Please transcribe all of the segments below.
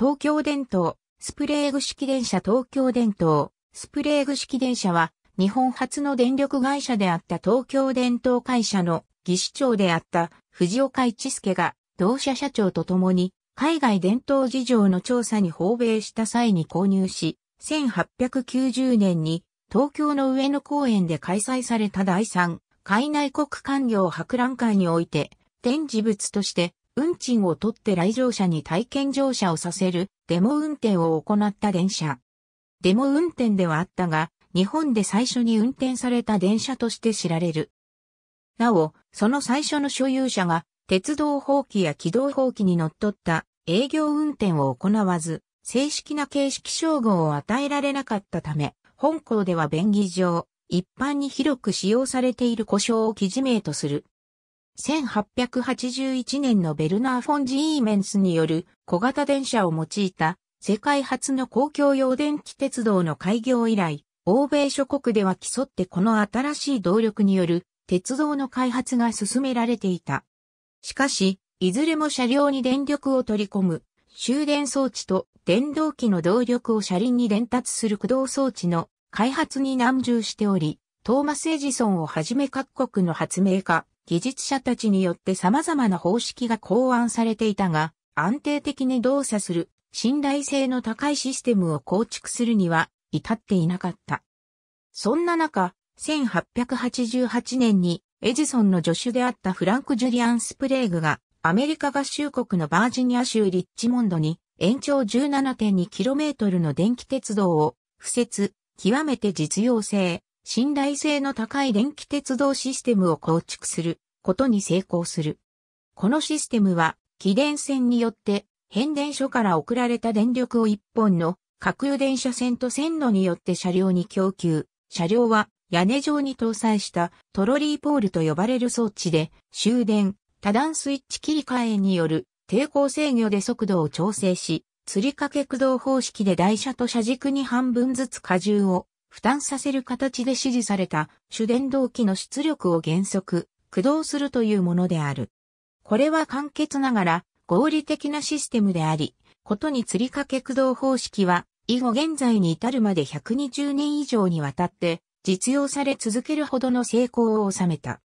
東京電灯、スプレーグ式電車東京電灯、スプレーグ式電車は、日本初の電力会社であった東京電灯会社の技師長であった藤岡一助が、同社社長と共に、海外伝統事情の調査に訪米した際に購入し、1890年に東京の上野公園で開催された第3海内国官業博覧会において展示物として運賃を取って来場者に体験乗車をさせるデモ運転を行った電車。デモ運転ではあったが、日本で最初に運転された電車として知られる。なお、その最初の所有者が、鉄道放棄や軌道放棄に則った営業運転を行わず、正式な形式称号を与えられなかったため、本校では便宜上、一般に広く使用されている故障を記事名とする。1881年のベルナー・フォン・ジーメンスによる小型電車を用いた世界初の公共用電気鉄道の開業以来、欧米諸国では競ってこの新しい動力による鉄道の開発が進められていた。しかし、いずれも車両に電力を取り込む終電装置と電動機の動力を車輪に伝達する駆動装置の開発に難重しており、トーマス・エジソンをはじめ各国の発明家、技術者たちによって様々な方式が考案されていたが、安定的に動作する信頼性の高いシステムを構築するには至っていなかった。そんな中、1888年にエジソンの助手であったフランク・ジュリアン・スプレーグがアメリカ合衆国のバージニア州リッチモンドに延長 17.2km の電気鉄道を敷設、極めて実用性、信頼性の高い電気鉄道システムを構築することに成功する。このシステムは、起電線によって変電所から送られた電力を一本の各油電車線と線路によって車両に供給。車両は屋根上に搭載したトロリーポールと呼ばれる装置で終電、多段スイッチ切り替えによる抵抗制御で速度を調整し、吊り掛け駆動方式で台車と車軸に半分ずつ荷重を負担させる形で指示された主電動機の出力を原則、駆動するというものである。これは簡潔ながら合理的なシステムであり、ことに釣り掛け駆動方式は、以後現在に至るまで120年以上にわたって実用され続けるほどの成功を収めた。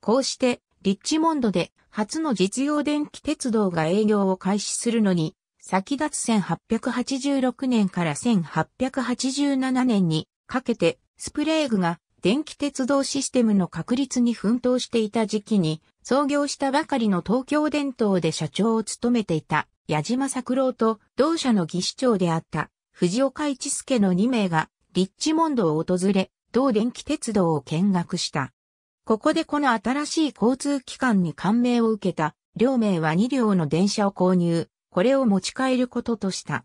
こうして、リッチモンドで初の実用電気鉄道が営業を開始するのに、先立つ1886年から1887年にかけて、スプレーグが電気鉄道システムの確立に奮闘していた時期に、創業したばかりの東京電灯で社長を務めていた矢島作郎と同社の技師長であった藤岡一助の2名がリッチモンドを訪れ、同電気鉄道を見学した。ここでこの新しい交通機関に感銘を受けた、両名は2両の電車を購入、これを持ち帰ることとした。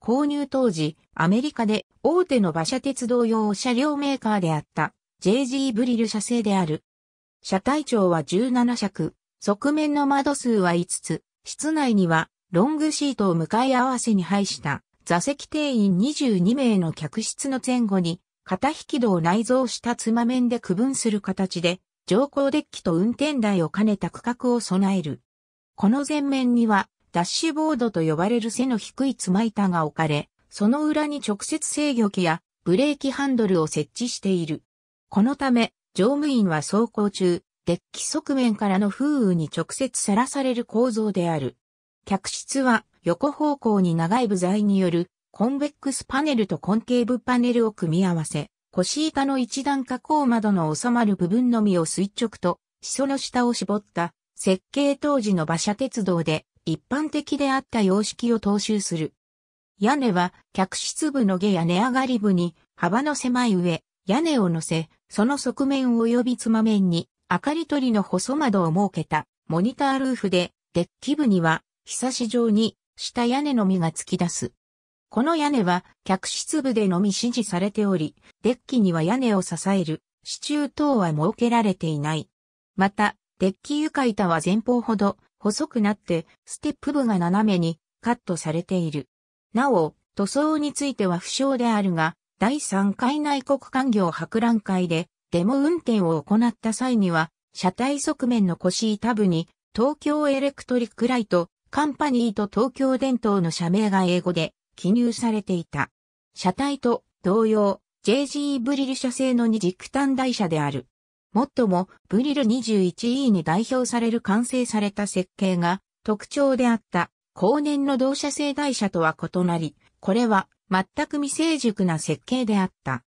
購入当時、アメリカで大手の馬車鉄道用車両メーカーであった JG ブリル社製である。車体長は17尺、側面の窓数は5つ、室内にはロングシートを向かい合わせに配した座席定員22名の客室の前後に片引き戸を内蔵したつま面で区分する形で乗降デッキと運転台を兼ねた区画を備える。この前面にはダッシュボードと呼ばれる背の低いつま板が置かれ、その裏に直接制御機やブレーキハンドルを設置している。このため、乗務員は走行中、デッキ側面からの風雨に直接さらされる構造である。客室は横方向に長い部材によるコンベックスパネルとコンケーブパネルを組み合わせ、腰板の一段加工窓の収まる部分のみを垂直と、裾の下を絞った設計当時の馬車鉄道で一般的であった様式を踏襲する。屋根は客室部の下屋根上がり部に幅の狭い上、屋根を乗せ、その側面及びつま面に明かり取りの細窓を設けたモニタールーフで、デッキ部には、ひさし状に、下屋根のみが突き出す。この屋根は、客室部でのみ指示されており、デッキには屋根を支える、支柱等は設けられていない。また、デッキ床板は前方ほど、細くなって、ステップ部が斜めに、カットされている。なお、塗装については不詳であるが、第3回内国官業博覧会でデモ運転を行った際には、車体側面の腰板部に、東京エレクトリックライト、カンパニーと東京電灯の社名が英語で記入されていた。車体と同様、JG ブリル社製の二軸単台車である。もっとも、ブリル 21E に代表される完成された設計が特徴であった。後年の同社製台車とは異なり、これは全く未成熟な設計であった。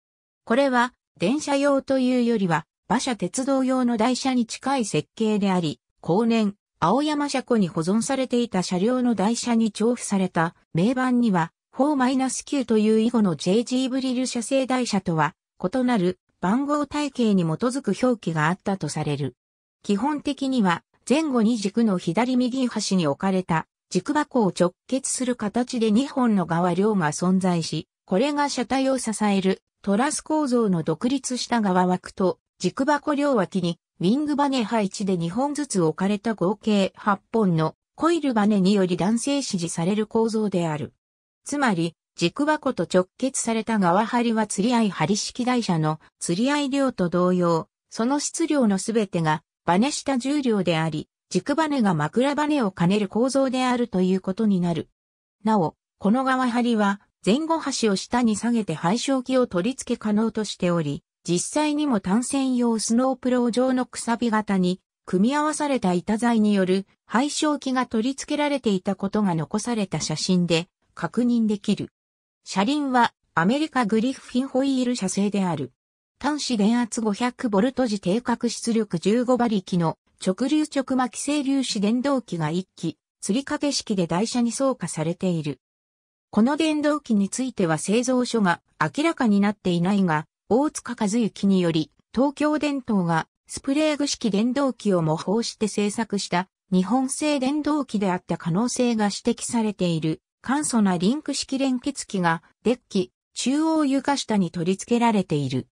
これは電車用というよりは馬車鉄道用の台車に近い設計であり、後年、青山車庫に保存されていた車両の台車に調布された名板には4-9という以後の JG ブリル車製台車とは異なる番号体系に基づく表記があったとされる。基本的には前後に軸の左右端に置かれた軸箱を直結する形で2本の側量が存在し、これが車体を支えるトラス構造の独立した側枠と軸箱両脇にウィングバネ配置で2本ずつ置かれた合計8本のコイルバネにより断性支持される構造である。つまり、軸箱と直結された側張りは釣り合い張式台車の釣り合い量と同様、その質量のすべてがバネ下重量であり、軸バネが枕バネを兼ねる構造であるということになる。なお、この側張りは前後端を下に下げて配晶器を取り付け可能としており、実際にも単線用スノープロー状のくさび型に組み合わされた板材による配晶器が取り付けられていたことが残された写真で確認できる。車輪はアメリカグリフィンホイール車製である。端子電圧 500V 時定格出力15馬力の直流直巻清粒子電動機が1機、釣り掛け式で台車に装化されている。この電動機については製造所が明らかになっていないが、大塚和幸により、東京電灯がスプレー具式電動機を模倣して製作した日本製電動機であった可能性が指摘されている簡素なリンク式連結機がデッキ中央床下に取り付けられている。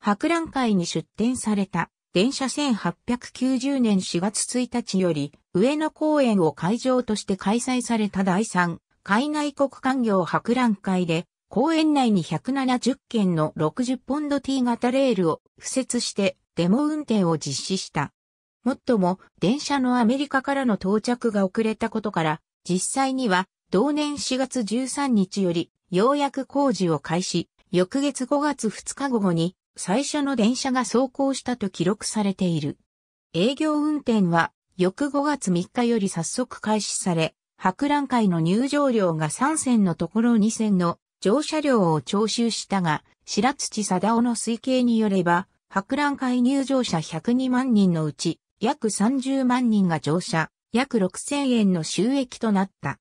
博覧会に出展された電車1890年4月1日より、上野公園を会場として開催された第3海外国官業博覧会で、公園内に170件の60ポンド T 型レールを付設してデモ運転を実施した。もっとも、電車のアメリカからの到着が遅れたことから、実際には、同年4月13日より、ようやく工事を開始、翌月5月2日午後に、最初の電車が走行したと記録されている。営業運転は翌5月3日より早速開始され、博覧会の入場料が3線のところ2線の乗車料を徴収したが、白土貞夫の推計によれば、博覧会入場者102万人のうち、約30万人が乗車、約6000円の収益となった。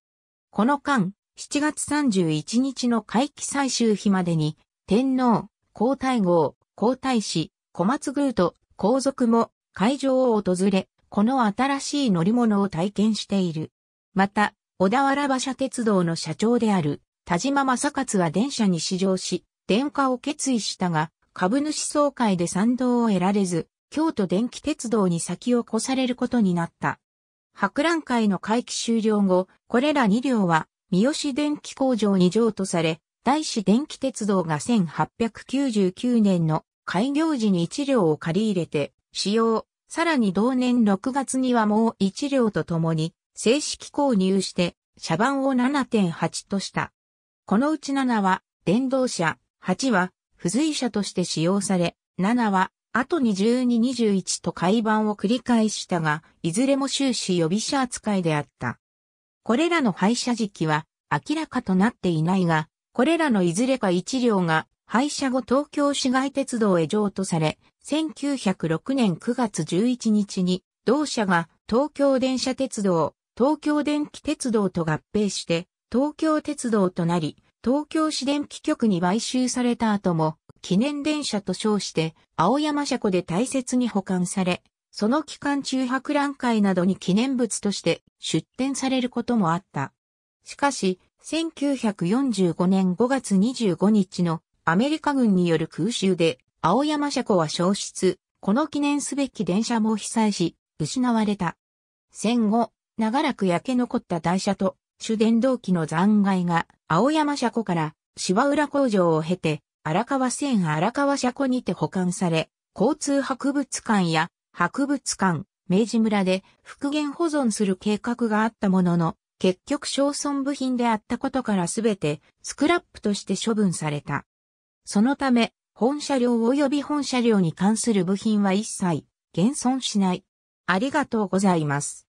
この間、7月31日の会期最終日までに、天皇、皇太后、皇太子、小松宮と皇族も会場を訪れ、この新しい乗り物を体験している。また、小田原馬車鉄道の社長である田島正勝は電車に試乗し、電化を決意したが、株主総会で賛同を得られず、京都電気鉄道に先を越されることになった。博覧会の会期終了後、これら2両は、三好電気工場に譲渡され、大師電気鉄道が1899年の開業時に1両を借り入れて使用、さらに同年6月にはもう1両とともに正式購入して車番を7.8とした。このうち7は電動車、8は付随車として使用され、7は後に12、21と改版を繰り返したが、いずれも終始予備車扱いであった。これらの廃車時期は明らかとなっていないが、これらのいずれか1両が廃車後東京市街鉄道へ譲渡され、1906年9月11日に同社が東京電車鉄道、東京電気鉄道と合併して東京鉄道となり、東京市電気局に買収された後も記念電車と称して青山車庫で大切に保管され、その期間中博覧会などに記念物として出展されることもあった。しかし、1945年5月25日のアメリカ軍による空襲で青山車庫は消失、この記念すべき電車も被災し、失われた。戦後、長らく焼け残った台車と主電動機の残骸が青山車庫から芝浦工場を経て荒川線荒川車庫にて保管され、交通博物館や博物館、明治村で復元保存する計画があったものの、結局小損部品であったことからすべてスクラップとして処分された。そのため、本車両及び本車両に関する部品は一切減損しない。ありがとうございます。